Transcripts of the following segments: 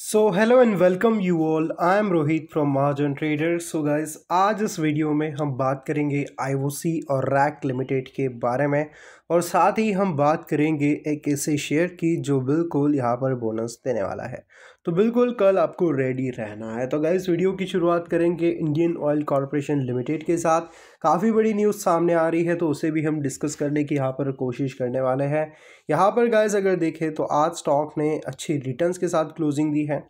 so hello and welcome you all I am Rohit from Mahajan trader so guys आज इस video में हम बात करेंगे आईओसी और रैक लिमिटेड के बारे में और साथ ही हम बात करेंगे एक ऐसे शेयर की जो बिल्कुल यहाँ पर बोनस देने वाला है तो बिल्कुल कल आपको रेडी रहना है तो इस वीडियो की शुरुआत करेंगे इंडियन ऑयल कॉरपोरेशन लिमिटेड के साथ काफ़ी बड़ी न्यूज़ सामने आ रही है तो उसे भी हम डिस्कस करने की यहाँ पर कोशिश करने वाले हैं यहाँ पर गाइस अगर देखें तो आज स्टॉक ने अच्छी रिटर्न्स के साथ क्लोजिंग दी है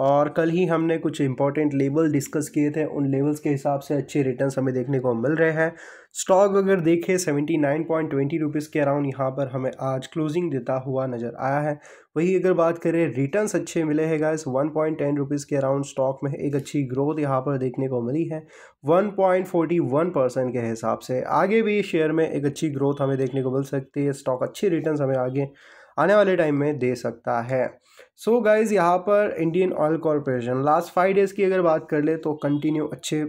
और कल ही हमने कुछ इंपॉर्टेंट लेवल डिस्कस किए थे उन लेवल्स के हिसाब से अच्छे रिटर्न हमें देखने को मिल रहे हैं स्टॉक अगर देखें seventy nine point twenty rupees के अराउंड यहाँ पर हमें आज क्लोजिंग देता हुआ नज़र आया है वही अगर बात करें रिटर्न्स अच्छे मिले हैं guys one point ten rupees के अराउंड स्टॉक में एक अच्छी ग्रोथ यहाँ पर देखने को मिली है one point forty one percent के हिसाब से आगे भी शेयर में एक अच्छी ग्रोथ हमें देखने को मिल सकती है स्टॉक अच्छे रिटर्न हमें आगे आने वाले टाइम में दे सकता है सो so गाइज़ यहाँ पर Indian Oil Corporation last five days की अगर बात कर ले तो कंटिन्यू अच्छे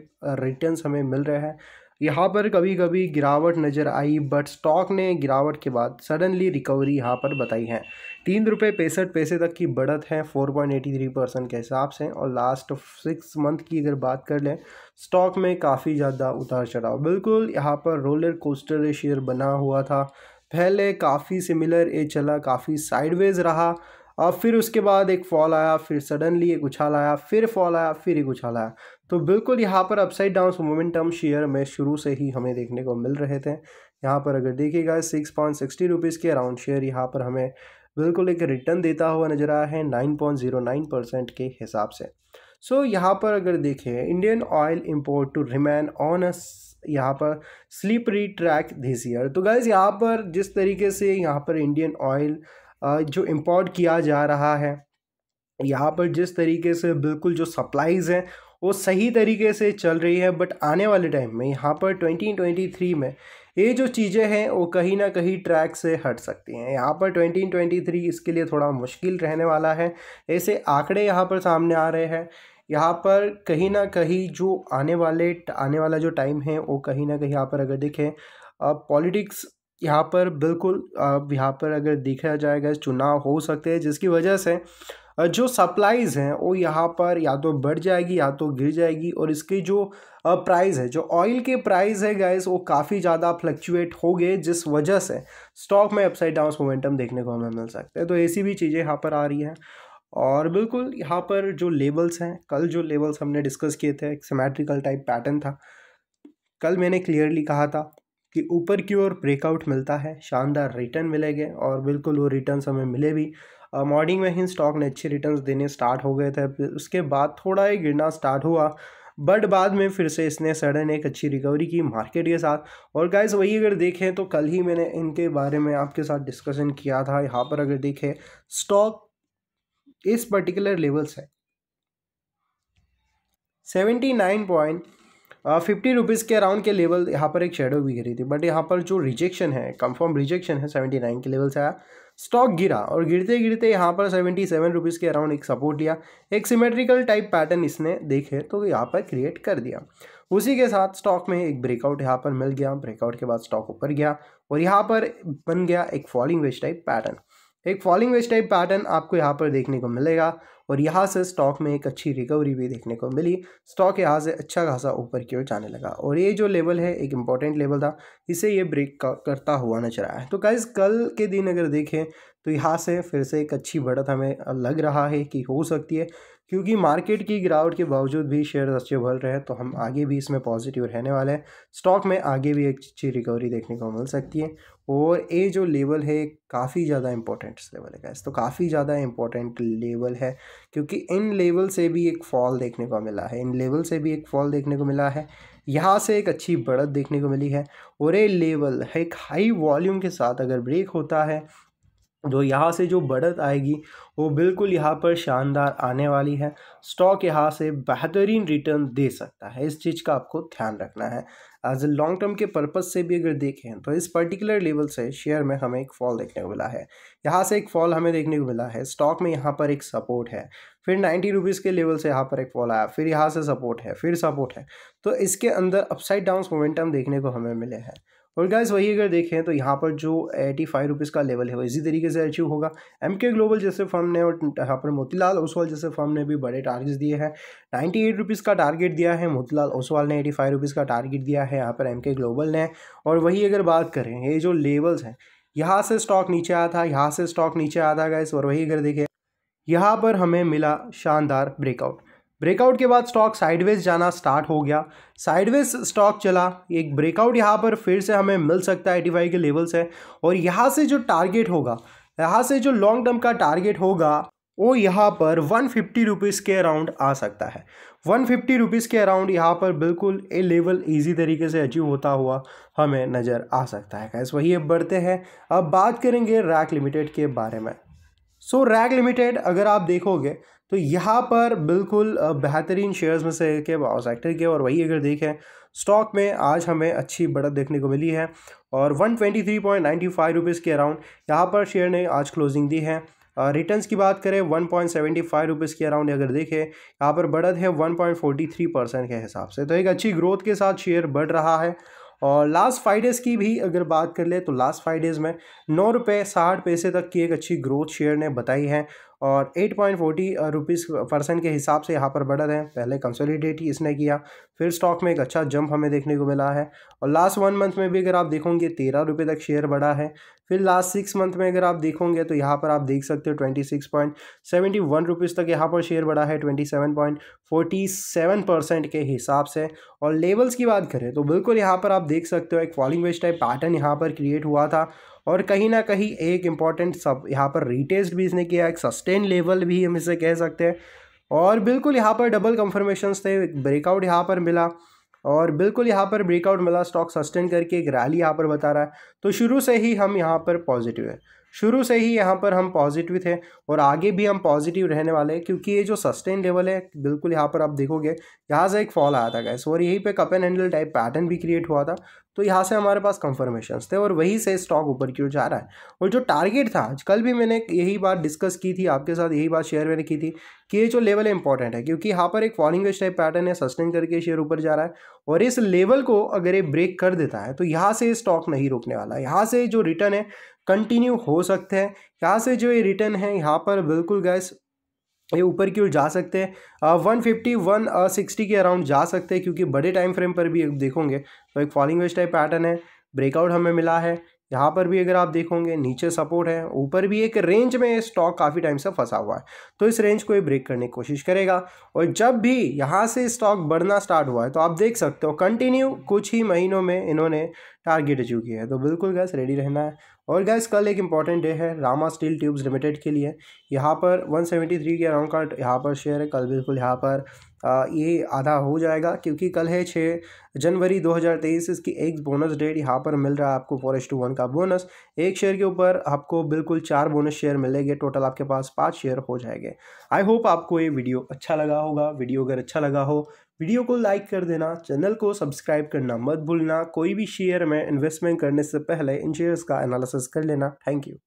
रिटर्न हमें मिल रहे हैं यहाँ पर कभी कभी गिरावट नज़र आई बट स्टॉक ने गिरावट के बाद सडनली रिकवरी यहाँ पर बताई है तीन रुपये पैंसठ पैसे तक की बढ़त है four point eighty three percent के हिसाब से और लास्ट सिक्स मंथ की अगर बात कर लें स्टॉक में काफ़ी ज़्यादा उतार चढ़ाव बिल्कुल यहाँ पर रोलर कोस्टर शेयर बना हुआ था पहले काफ़ी सिमिलर ये चला काफ़ी साइडवेज रहा और फिर उसके बाद एक फॉल आया फिर सडनली एक उछाल आया फिर फॉल आया फिर एक उछाल आया तो बिल्कुल यहाँ पर अपसाइड डाउन मोमेंटम शेयर में शुरू से ही हमें देखने को मिल रहे थे यहाँ पर अगर देखिएगा सिक्स पॉइंट सिक्सटी रुपीज़ के अराउंड शेयर यहाँ पर हमें बिल्कुल एक रिटर्न देता हुआ नजर आया है nine point zero nine percent के हिसाब से सो so, यहाँ पर अगर देखें Indian Oil import to remain on a यहाँ पर स्लीपरी ट्रैक दिस ईयर तो गाइज यहाँ पर जिस तरीके से यहाँ पर इंडियन ऑयल जो इम्पोर्ट किया जा रहा है यहाँ पर जिस तरीके से बिल्कुल जो सप्लाईज़ हैं वो सही तरीके से चल रही है बट आने वाले टाइम में यहाँ पर 2023 में ये जो चीज़ें हैं वो कहीं ना कहीं ट्रैक से हट सकती हैं यहाँ पर 2023 इसके लिए थोड़ा मुश्किल रहने वाला है ऐसे आंकड़े यहाँ पर सामने आ रहे हैं यहाँ पर कहीं ना कहीं जो आने वाले आने वाला जो टाइम है वो कहीं ना कहीं यहाँ पर अगर देखें पॉलिटिक्स यहाँ पर बिल्कुल यहाँ पर अगर देखा जाएगा चुनाव हो सकते हैं जिसकी वजह से जो सप्लाइज़ हैं वो यहाँ पर या तो बढ़ जाएगी या तो गिर जाएगी और इसकी जो प्राइस है जो ऑयल के प्राइस है गैस वो काफ़ी ज़्यादा फ्लक्चुएट हो गए जिस वजह से स्टॉक में अपसाइड डाउन मोमेंटम देखने को हमें मिल सकते हैं तो ऐसी भी चीज़ें यहाँ पर आ रही हैं और बिल्कुल यहाँ पर जो लेवल्स हैं कल जो लेवल्स हमने डिस्कस किए थे एक सीमेट्रिकल टाइप पैटर्न था कल मैंने क्लियरली कहा था कि ऊपर की ओर ब्रेकआउट मिलता है शानदार रिटर्न मिलेंगे और बिल्कुल वो रिटर्न हमें मिले भी मॉर्निंग में ही स्टॉक ने अच्छे रिटर्न देने स्टार्ट हो गए थे उसके बाद थोड़ा ही गिरना स्टार्ट हुआ बट बाद में फिर से इसने सडन एक अच्छी रिकवरी की मार्केट के साथ और गाइज वही अगर देखें तो कल ही मैंने इनके बारे में आपके साथ डिस्कशन किया था यहाँ पर अगर देखें स्टॉक इस पर्टिकुलर लेवल से seventy nine point fifty rupees के अराउंड के लेवल यहाँ पर एक शेडो भी गिरी थी बट यहाँ पर जो रिजेक्शन है कंफर्म रिजेक्शन है सेवेंटी नाइन के लेवल से आया स्टॉक गिरा और गिरते गिरते यहाँ पर सेवेंटी सेवन रुपीज़ के अराउंड एक सपोर्ट लिया एक सिमेट्रिकल टाइप पैटर्न इसने देखे तो यहाँ पर क्रिएट कर दिया उसी के साथ स्टॉक में एक ब्रेकआउट यहाँ पर मिल गया ब्रेकआउट के बाद स्टॉक ऊपर गया और यहाँ पर बन गया एक फॉलिंग वेज टाइप पैटर्न एक फॉलिंग वेज टाइप पैटर्न आपको यहाँ पर देखने को मिलेगा और यहाँ से स्टॉक में एक अच्छी रिकवरी भी देखने को मिली स्टॉक यहाँ से अच्छा खासा ऊपर की ओर जाने लगा और ये जो लेवल है एक इंपॉर्टेंट लेवल था इसे ये ब्रेक करता हुआ नजर आया तो गाइज कल के दिन अगर देखें तो यहाँ से फिर से एक अच्छी बढ़त हमें लग रहा है कि हो सकती है क्योंकि मार्केट की गिरावट के बावजूद भी शेयर अच्छे भर रहे हैं तो हम आगे भी इसमें पॉजिटिव रहने वाले हैं स्टॉक में आगे भी एक अच्छी रिकवरी देखने को मिल सकती है और ये जो लेवल है काफ़ी ज़्यादा इम्पोर्टेंट लेवल है गैस तो काफ़ी ज़्यादा इम्पोर्टेंट लेवल है क्योंकि इन लेवल से भी एक फॉल देखने को मिला है इन लेवल से भी एक फॉल देखने को मिला है यहाँ से एक अच्छी बढ़त देखने को मिली है और ये लेवल एक हाई वॉल्यूम के साथ अगर ब्रेक होता है जो तो यहाँ से जो बढ़त आएगी वो बिल्कुल यहाँ पर शानदार आने वाली है स्टॉक यहाँ से बेहतरीन रिटर्न दे सकता है इस चीज़ का आपको ध्यान रखना है एज ए लॉन्ग टर्म के पर्पज़ से भी अगर देखें तो इस पर्टिकुलर लेवल से शेयर में हमें एक फॉल देखने को मिला है यहाँ से एक फॉल हमें देखने को मिला है स्टॉक में यहाँ पर एक सपोर्ट है फिर नाइन्टी रुपीज़ के लेवल से यहाँ पर एक फॉल आया फिर यहाँ से सपोर्ट है फिर सपोर्ट है तो इसके अंदर अपसाइड डाउन मोमेंटम देखने को हमें मिले हैं और गाइज वही अगर देखें तो यहाँ पर जो एटी फाइव रुपीज़ का लेवल है वो इसी तरीके से अचीव होगा एम के ग्लोबल जैसे फर्म ने और यहाँ पर मोतीलाल ओसवाल जैसे फर्म ने भी बड़े टारगेट्स दिए हैं नाइन्टी एट रुपीज़ का टारगेट दिया है मोतीलाल ओसवाल ने एटी फाइव रुपीज़ का टारगेट दिया है यहाँ पर एम के ग्लोबल ने और वही अगर बात करें ये जो लेवल्स हैं यहाँ से स्टॉक नीचे आया था यहाँ से स्टॉक नीचे आया था गाइस और वही अगर देखें यहाँ पर हमें मिला शानदार ब्रेकआउट ब्रेकआउट के बाद स्टॉक साइडवेज जाना स्टार्ट हो गया साइडवेज स्टॉक चला एक ब्रेकआउट यहाँ पर फिर से हमें मिल सकता है एटी फाइव के लेवल से और यहाँ से जो टारगेट होगा यहाँ से जो लॉन्ग टर्म का टारगेट होगा वो यहाँ पर वन फिफ्टी रुपीज़ के अराउंड आ सकता है वन फिफ्टी रुपीज़ के अराउंड यहाँ पर बिल्कुल ए लेवल इजी तरीके से अचीव होता हुआ हमें नज़र आ सकता है कैसे वही अब बढ़ते हैं अब बात करेंगे रैक लिमिटेड के बारे में सो रैक लिमिटेड अगर आप देखोगे तो यहाँ पर बिल्कुल बेहतरीन शेयर्स में से एक है बाओ सेक्टर के और वही अगर देखें स्टॉक में आज हमें अच्छी बढ़त देखने को मिली है और one twenty three point ninety five rupees के अराउंड यहाँ पर शेयर ने आज क्लोजिंग दी है रिटर्न्स की बात करें one point seventy five rupees के अराउंड अगर देखें यहाँ पर बढ़त है one point forty three percent के हिसाब से तो एक अच्छी ग्रोथ के साथ शेयर बढ़ रहा है और लास्ट फाइव डेज़ की भी अगर बात कर ले तो लास्ट फाइव डेज़ में नौ रुपये साठ पैसे तक की एक अच्छी ग्रोथ शेयर ने बताई है और eight point forty rupees percent के हिसाब से यहाँ पर बढ़ रहे हैं पहले कंसोलिडेट ही इसने किया फिर स्टॉक में एक अच्छा जंप हमें देखने को मिला है और लास्ट वन मंथ में भी अगर आप देखोगे तेरह रुपये तक शेयर बढ़ा है फिर लास्ट सिक्स मंथ में अगर आप देखोगे तो यहाँ पर आप देख सकते हो twenty six point seventy one rupees तक यहाँ पर शेयर बढ़ा है twenty seven point forty seven percent के हिसाब से और लेवल्स की बात करें तो बिल्कुल यहाँ पर आप देख सकते हो एक फॉलिंग वेज टाइप पैटर्न यहाँ पर क्रिएट हुआ था और कहीं ना कहीं एक इम्पॉर्टेंट सब यहाँ पर रिटेस्ट भी इसने किया एक सस्टेन लेवल भी हम इसे कह सकते हैं और बिल्कुल यहाँ पर डबल कंफर्मेशन थे ब्रेकआउट यहाँ पर मिला और बिल्कुल यहाँ पर ब्रेकआउट मिला स्टॉक सस्टेन करके एक रैली यहाँ पर बता रहा है तो शुरू से ही हम यहाँ पर पॉजिटिव है शुरू से ही यहाँ पर हम पॉजिटिव थे और आगे भी हम पॉजिटिव रहने वाले हैं क्योंकि ये जो सस्टेन लेवल है बिल्कुल यहाँ पर आप देखोगे यहाँ से एक फॉल आया था गैस और यहीं पे cup and handle type pattern भी क्रिएट हुआ था तो यहाँ से हमारे पास कंफर्मेशन थे और वहीं से स्टॉक ऊपर की ओर जा रहा है और जो टारगेट था आज कल भी मैंने यही बात डिस्कस की थी आपके साथ यही बात शेयर मैंने की थी कि ये जो लेवल है इंपॉर्टेंट है क्योंकि यहाँ पर एक फॉलिंग स्टेप पैटर्न है सस्टेन करके शेयर ऊपर जा रहा है और इस लेवल को अगर ये ब्रेक कर देता है तो यहाँ से स्टॉक नहीं रोकने वाला यहाँ से जो रिटर्न है कंटिन्यू हो सकते हैं यहाँ से जो ये रिटर्न है यहाँ पर बिल्कुल गैस ये ऊपर की ओर जा सकते हैं वन फिफ्टी वन सिक्सटी के अराउंड जा सकते हैं क्योंकि बड़े टाइम फ्रेम पर भी देखोगे तो एक फॉलिंग वेज टाइप पैटर्न है ब्रेकआउट हमें मिला है यहाँ पर भी अगर आप देखोगे नीचे सपोर्ट है ऊपर भी एक रेंज में स्टॉक काफ़ी टाइम से फंसा हुआ है तो इस रेंज को ये ब्रेक करने की कोशिश करेगा और जब भी यहाँ से स्टॉक बढ़ना स्टार्ट हुआ है तो आप देख सकते हो कंटिन्यू कुछ ही महीनों में इन्होंने टारगेट अचीव किया है तो बिल्कुल गैस रेडी रहना है और गैस कल एक इंपॉर्टेंट डे है रामा स्टील ट्यूब्स लिमिटेड के लिए यहाँ पर 173 के अराउंड का यहाँ पर शेयर है कल बिल्कुल यहाँ पर आ, ये आधा हो जाएगा क्योंकि कल है छः जनवरी 2023 इसकी एक बोनस डेट यहाँ पर मिल रहा है आपको फॉर एस टू वन का बोनस एक शेयर के ऊपर आपको बिल्कुल चार बोनस शेयर मिलेंगे टोटल आपके पास पाँच शेयर हो जाएंगे आई होप आपको ये वीडियो अच्छा लगा होगा वीडियो अगर अच्छा लगा हो वीडियो को लाइक कर देना चैनल को सब्सक्राइब करना मत भूलना कोई भी शेयर में इन्वेस्टमेंट करने से पहले इन शेयर्स का एनालिसिस कर लेना थैंक यू